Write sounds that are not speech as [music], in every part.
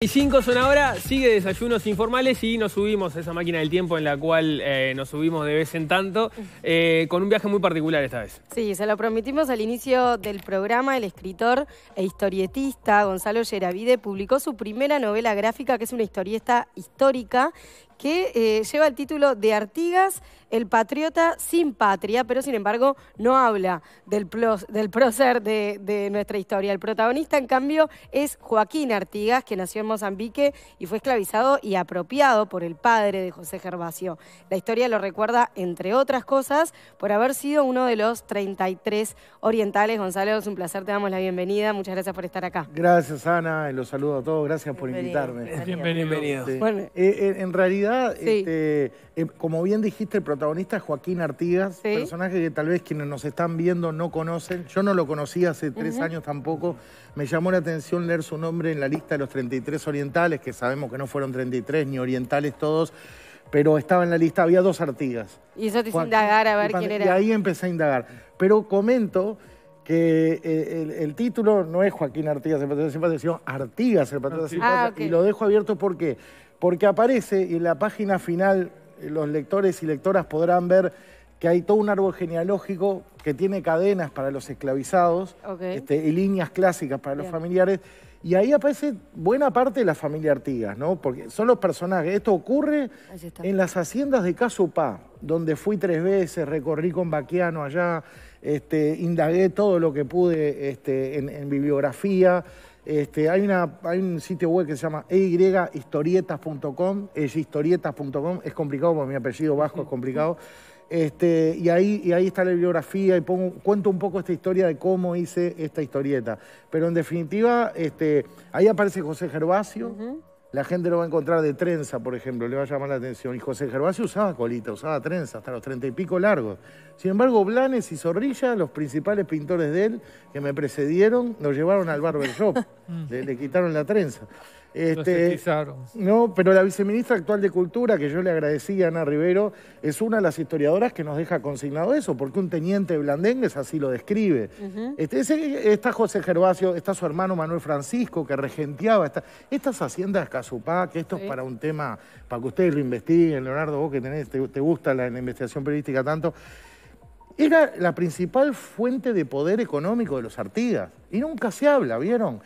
Y cinco son ahora, sigue desayunos informales y nos subimos a esa máquina del tiempo en la cual eh, nos subimos de vez en tanto, eh, con un viaje muy particular esta vez. Sí, se lo prometimos al inicio del programa, el escritor e historietista Gonzalo Yeravide publicó su primera novela gráfica, que es una historieta histórica, que eh, lleva el título de Artigas, el patriota sin patria, pero sin embargo no habla del, prócer de, nuestra historia. El protagonista, en cambio, es Joaquín Artigas, que nació en Mozambique y fue esclavizado y apropiado por el padre de José Gervasio. La historia lo recuerda, entre otras cosas, por haber sido uno de los 33 orientales. Gonzalo, es un placer, te damos la bienvenida. Muchas gracias por estar acá. Gracias, Ana. Los saludo a todos. Gracias por invitarme. Bienvenido. Bueno, eh, eh, en realidad, este, eh, como bien dijiste, el protagonista es Joaquín Artigas, personaje que tal vez quienes nos están viendo no conocen. Yo no lo conocí hace tres años tampoco. Me llamó la atención leer su nombre en la lista de los 33 orientales, que sabemos que no fueron 33 ni orientales todos pero estaba en la lista, había dos Artigas. Y eso te hizo indagar a ver quién era. Y ahí empecé a indagar. Pero comento que eh, el, título no es Joaquín Artigas, el patrón de sino Artigas, el de ah, Y lo dejo abierto porque porque aparece y en la página final eh, los lectores y lectoras podrán ver que hay todo un árbol genealógico que tiene cadenas para los esclavizados este, y líneas clásicas para los familiares. Y ahí aparece buena parte de la familia Artigas, ¿no? Porque son los personajes. Esto ocurre en las haciendas de Casupá, donde fui tres veces, recorrí con Baquiano allá, este, indagué todo lo que pude este, en bibliografía. Este, hay, una, hay un sitio web que se llama eyhistorietas.com, es historietas.com, es complicado porque mi apellido bajo es complicado. Este, y, ahí, y ahí está la bibliografía y pongo, cuento un poco esta historia de cómo hice esta historieta. Pero en definitiva, este, ahí aparece José Gervasio, la gente lo va a encontrar de trenza, por ejemplo, le va a llamar la atención. Y José Gervasio usaba colita, usaba trenza, hasta los treinta y pico largos. Sin embargo, Blanes y Zorrilla, los principales pintores de él, que me precedieron, lo llevaron al barbershop, [laughs] le quitaron la trenza. Este, no, pero la viceministra actual de Cultura, que yo le agradecí a Ana Rivero, es una de las historiadoras que nos deja consignado eso, porque un teniente blandengues así lo describe. Este, está José Gervasio, está su hermano Manuel Francisco, que regenteaba estas haciendas Casupá, que esto es para un tema, para que ustedes lo investiguen, Leonardo, vos que te, gusta la, la investigación periodística tanto era la principal fuente de poder económico de los Artigas. Y nunca se habla, ¿vieron?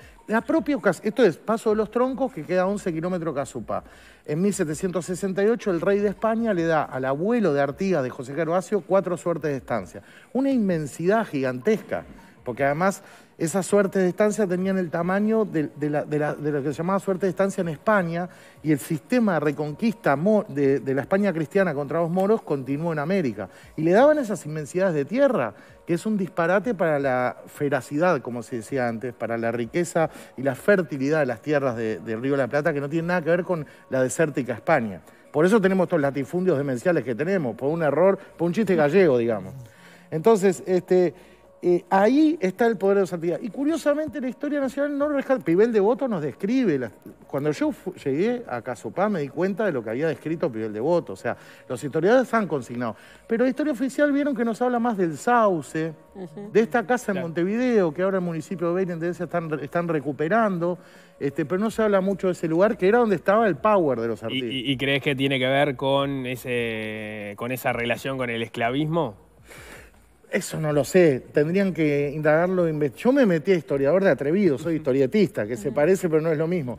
esto es Paso de los Troncos, que queda 11 kilómetros casupá. En 1768 el rey de España le da al abuelo de Artigas, de José Gervasio, cuatro suertes de estancia. Una inmensidad gigantesca porque además esa suerte de estancia tenían el tamaño de, lo que se llamaba suerte de estancia en España y el sistema de reconquista de, la España cristiana contra los moros continuó en América. Y le daban esas inmensidades de tierra, que es un disparate para la feracidad, como se decía antes, para la riqueza y la fertilidad de las tierras del Río de la Plata, que no tiene nada que ver con la desértica España. Por eso tenemos estos latifundios demenciales que tenemos, por un error, por un chiste gallego, digamos. Entonces, este... Eh, ahí está el poder de los santidad. Y curiosamente la historia nacional no lo deja. Pibel de Voto nos describe. cuando yo llegué a Casopá me di cuenta de lo que había descrito Pibel de Voto. O sea, los historiadores han consignado. Pero la historia oficial vieron que nos habla más del sauce, de esta casa en Montevideo, que ahora el municipio de en están, están recuperando. Este, pero no se habla mucho de ese lugar, que era donde estaba el power de los artistas. ¿Y, crees que tiene que ver con, ese, con esa relación con el esclavismo? Eso no lo sé, tendrían que indagarlo. Yo me metí a historiador de atrevido, soy historietista, que se parece pero no es lo mismo.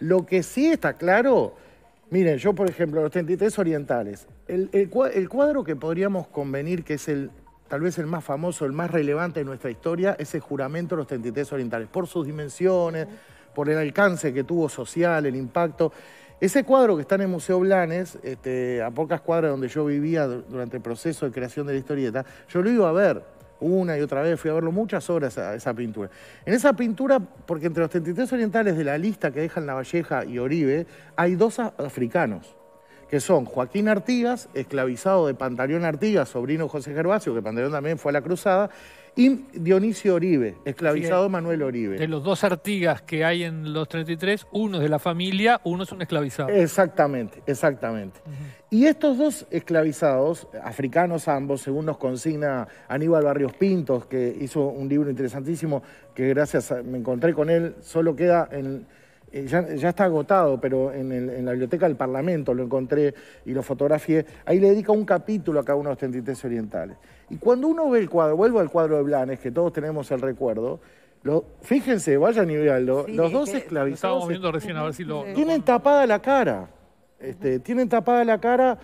Lo que sí está claro, miren, yo por ejemplo, los 33 orientales, el, el, cuadro que podríamos convenir que es el tal vez el más famoso, el más relevante de nuestra historia, es el juramento de los 33 orientales, por sus dimensiones, por el alcance que tuvo social, el impacto. Ese cuadro que está en el Museo Blanes, este, a pocas cuadras donde yo vivía durante el proceso de creación de la historieta, yo lo iba a ver una y otra vez, fui a verlo muchas horas a esa pintura. En esa pintura, porque entre los 33 orientales de la lista que dejan Navalleja y Oribe, hay dos africanos que son Joaquín Artigas, esclavizado de Pantaleón Artigas, sobrino José Gervasio, que Pantaleón también fue a la cruzada, y Dionisio Oribe, esclavizado de eh, Manuel Oribe. De los dos Artigas que hay en los 33, uno es de la familia, uno es un esclavizado. Exactamente, exactamente. Y estos dos esclavizados, africanos ambos, según nos consigna Aníbal Barrios Pintos, que hizo un libro interesantísimo, que gracias a, me encontré con él, solo queda en eh, ya, está agotado, pero en, la biblioteca del Parlamento lo encontré y lo fotografié. Ahí le dedica un capítulo a cada uno de los 33 orientales. Y cuando uno ve el cuadro, vuelvo al cuadro de Blanes, que todos tenemos el recuerdo, fíjense, vaya y los dos esclavizados. viendo recién a ver si lo. Este, tienen tapada la cara. tienen eh, tapada la cara.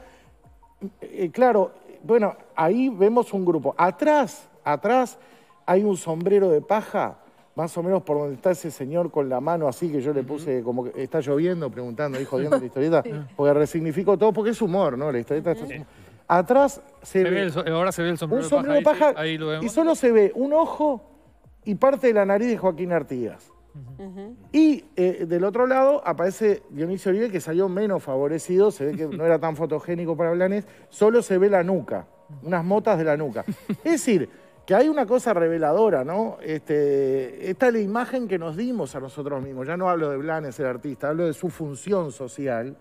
claro, bueno, ahí vemos un grupo. Atrás, atrás hay un sombrero de paja más o menos por donde está ese señor con la mano así que yo le puse, como que está lloviendo, preguntando, hijo jodiendo la [laughs] historieta, porque resignificó todo, porque es humor, ¿no? La historieta Atrás se, ve, ahora se ve el sombrero, un de paja, y solo se ve un ojo y parte de la nariz de Joaquín Artigas. Y eh, del otro lado aparece Dionisio Vive que salió menos favorecido, se ve que no era tan fotogénico para Blanes, solo se ve la nuca, unas motas de la nuca. Es decir, que hay una cosa reveladora, ¿no? Este, esta es la imagen que nos dimos a nosotros mismos. Ya no hablo de Blanes, el artista, hablo de su función social,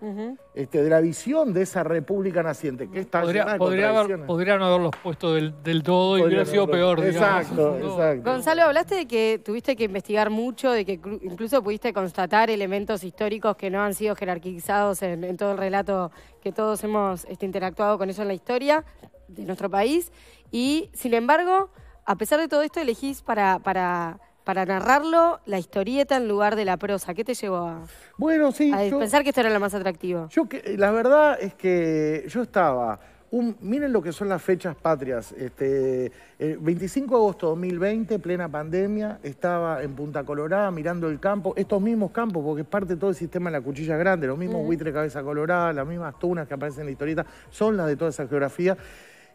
este, de la visión de esa república naciente, que está podría haber, Podrían haberlos puesto del, todo y hubiera sido peor. Exacto, exacto. Gonzalo, hablaste de que tuviste que investigar mucho, de que incluso pudiste constatar elementos históricos que no han sido jerarquizados en, todo el relato que todos hemos este, interactuado con eso en la historia de nuestro país y sin embargo, a pesar de todo esto, elegís para, para, para narrarlo la historieta en lugar de la prosa. ¿Qué te llevó a, bueno, pensar que esto era lo más atractivo? Yo que, la verdad es que yo estaba. miren lo que son las fechas patrias. Este, el 25 de agosto de 2020, plena pandemia, estaba en Punta Colorada mirando el campo, estos mismos campos, porque es parte de todo el sistema de la cuchilla grande, los mismos buitres cabeza colorada, las mismas tunas que aparecen en la historieta, son las de toda esa geografía.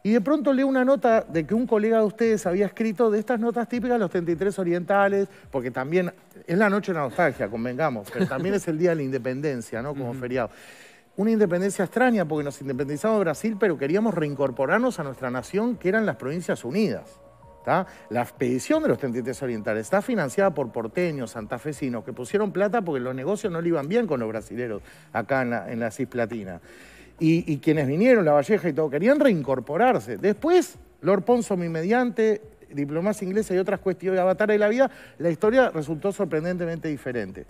Y de pronto leo una nota de que un colega de ustedes había escrito de estas notas típicas, los 33 orientales, porque también es la noche de la nostalgia, convengamos, pero también es el día de la independencia, ¿no? Como feriado. Una independencia extraña, porque nos independizamos de Brasil, pero queríamos reincorporarnos a nuestra nación, que eran las Provincias Unidas. La expedición de los 33 orientales está financiada por porteños, santafesinos, que pusieron plata porque los negocios no le iban bien con los brasileros acá en, la, en la y, quienes vinieron, La Valleja y todo, querían reincorporarse. Después, Lord Ponzo, mi mediante, diplomacia inglesa y otras cuestiones, avatar de la vida, la historia resultó sorprendentemente diferente.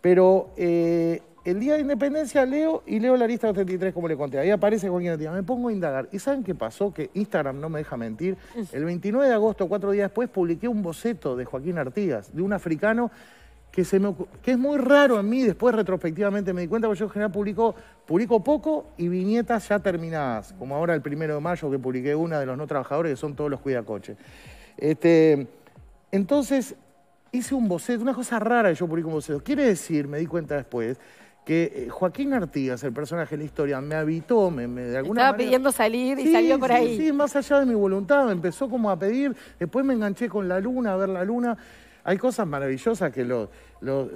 Pero eh, el día de independencia leo y leo la lista 33, como le conté. Ahí aparece cualquier día. Me pongo a indagar. ¿Y saben qué pasó? Que Instagram no me deja mentir. El 29 de agosto, cuatro días después, publiqué un boceto de Joaquín Artigas, de un africano que, es muy raro en mí, después retrospectivamente me di cuenta, porque yo en general publico, publico poco y viñetas ya terminadas, como ahora el primero de mayo que publiqué una de los no trabajadores, que son todos los cuidacoches. Este, entonces, hice un boceto, una cosa rara que yo publico un boceto. Quiere decir, me di cuenta después, que eh, Joaquín Artigas, el personaje de la historia, me habitó, me, de alguna Estaba pidiendo salir y salió por ahí. Sí, más allá de mi voluntad, me empezó como a pedir, después me enganché con la luna, a ver la luna. Hay cosas maravillosas que,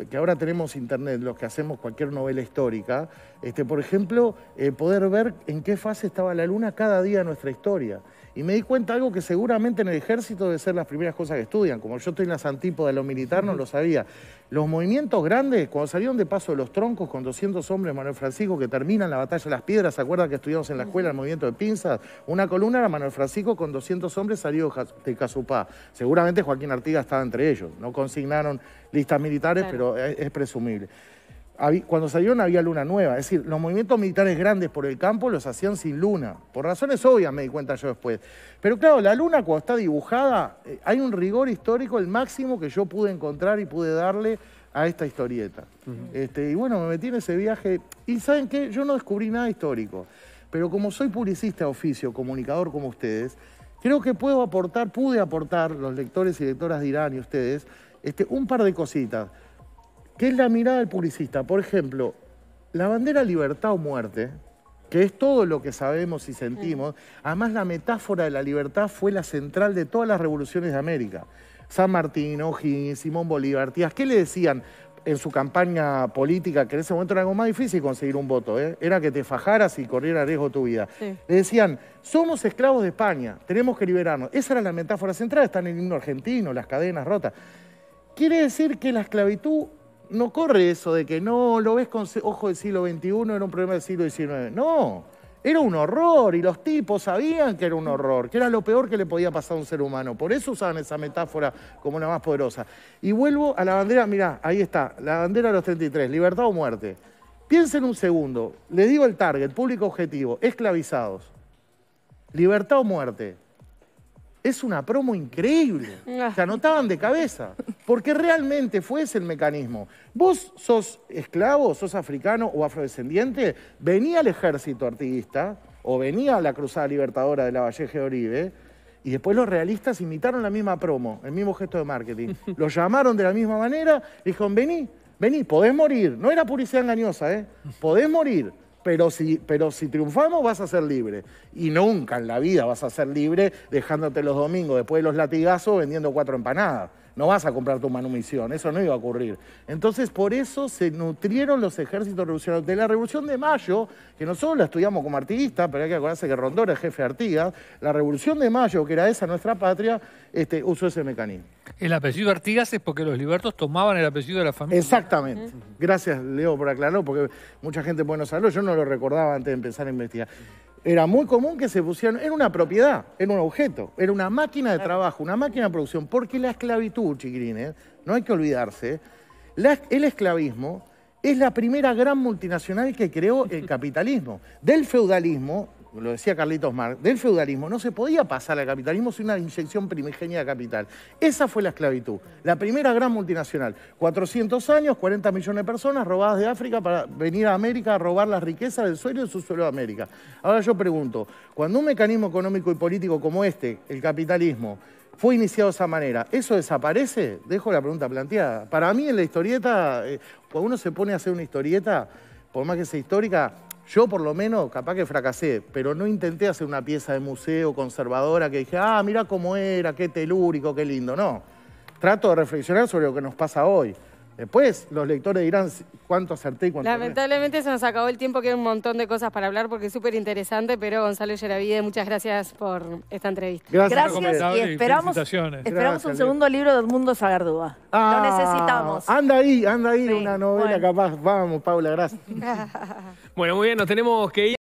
que ahora tenemos internet, los que hacemos cualquier novela histórica. Este, por ejemplo, eh, poder ver en qué fase estaba la luna cada día de nuestra historia. Y me di cuenta de algo que seguramente en el ejército debe ser las primeras cosas que estudian. Como yo estoy en las antípodas de lo militar, no lo sabía. Los movimientos grandes, cuando salieron de paso de los troncos con 200 hombres, Manuel Francisco, que terminan la batalla de las piedras, ¿se acuerdan que estudiamos en la escuela el movimiento de pinzas? Una columna era Manuel Francisco con 200 hombres salió de Casupá. Seguramente Joaquín Artiga estaba entre ellos. No consignaron listas militares, pero es presumible cuando salieron había luna nueva. Es decir, los movimientos militares grandes por el campo los hacían sin luna. Por razones obvias me di cuenta yo después. Pero claro, la luna cuando está dibujada, eh, hay un rigor histórico, el máximo que yo pude encontrar y pude darle a esta historieta. Este, y bueno, me metí en ese viaje. Y ¿saben qué? Yo no descubrí nada histórico. Pero como soy publicista de oficio, comunicador como ustedes, creo que puedo aportar, pude aportar, los lectores y lectoras de Irán y ustedes, este, un par de cositas. ¿Qué es la mirada del publicista. Por ejemplo, la bandera libertad o muerte, que es todo lo que sabemos y sentimos, además la metáfora de la libertad fue la central de todas las revoluciones de América. San Martín, O'Higgins, Simón Bolívar, ¿qué le decían? en su campaña política, que en ese momento era algo más difícil conseguir un voto, eh? era que te fajaras y corriera riesgo tu vida. Le decían, somos esclavos de España, tenemos que liberarnos. Esa era la metáfora central, Están en el himno argentino, las cadenas rotas. Quiere decir que la esclavitud no corre eso de que no, lo ves con ojo del siglo XXI, era un problema del siglo XIX. No, era un horror y los tipos sabían que era un horror, que era lo peor que le podía pasar a un ser humano. Por eso usaban esa metáfora como la más poderosa. Y vuelvo a la bandera, mirá, ahí está, la bandera de los 33, libertad o muerte. Piensen un segundo, le digo el target, público objetivo, esclavizados. Libertad o muerte es una promo increíble. Se ah. anotaban de cabeza. Porque realmente fue ese el mecanismo. Vos sos esclavo, sos africano o afrodescendiente, venía al ejército artiguista o venía a la Cruzada Libertadora de la Valleje de Oribe y después los realistas imitaron la misma promo, el mismo gesto de marketing. [laughs] Los llamaron de la misma manera, dijeron, vení, vení, podés morir. No era publicidad engañosa, ¿eh? Podés morir pero si, pero si triunfamos vas a ser libre. Y nunca en la vida vas a ser libre dejándote los domingos después de los latigazos vendiendo cuatro empanadas. No vas a comprar tu manumisión, eso no iba a ocurrir. Entonces, por eso se nutrieron los ejércitos revolucionarios. De la Revolución de Mayo, que nosotros la estudiamos como artiguista, pero hay que acordarse que Rondón es jefe de Artigas, la Revolución de Mayo, que era esa nuestra patria, este, usó ese mecanismo. El apellido Artigas es porque los libertos tomaban el apellido de la familia. Exactamente. Gracias, Leo, por aclararlo, porque mucha gente puede no saberlo. Yo no lo recordaba antes de empezar a investigar. Era muy común que se pusieran, en una propiedad, era un objeto, era una máquina de trabajo, una máquina de producción, porque la esclavitud, chiquirines, ¿eh? no hay que olvidarse, el esclavismo es la primera gran multinacional que creó el capitalismo. Del feudalismo lo decía Carlitos Marx, del feudalismo no se podía pasar al capitalismo sin una inyección primigenia de capital. Esa fue la esclavitud, la primera gran multinacional. 400 años, 40 millones de personas robadas de África para venir a América a robar las riquezas del suelo y su suelo de América. Ahora yo pregunto, cuando un mecanismo económico y político como este, el capitalismo, fue iniciado de esa manera, ¿eso desaparece? Dejo la pregunta planteada. Para mí en la historieta, eh, cuando uno se pone a hacer una historieta, por más que sea histórica, yo por lo menos, capaz que fracasé, pero no intenté hacer una pieza de museo conservadora que dije, ah, mira cómo era, qué telúrico, qué lindo. No, trato de reflexionar sobre lo que nos pasa hoy. Después los lectores dirán cuánto acerté y cuánto Lamentablemente se nos acabó el tiempo, que hay un montón de cosas para hablar porque es súper interesante, pero Gonzalo Yeravide, muchas gracias por esta entrevista. Gracias, gracias y esperamos, esperamos un segundo libro de Mundo Sagardúa. Lo ah, necesitamos. Anda ahí, anda ahí una novela capaz. Vamos, Paula, gracias. [laughs] bueno, muy bien, nos tenemos que ir.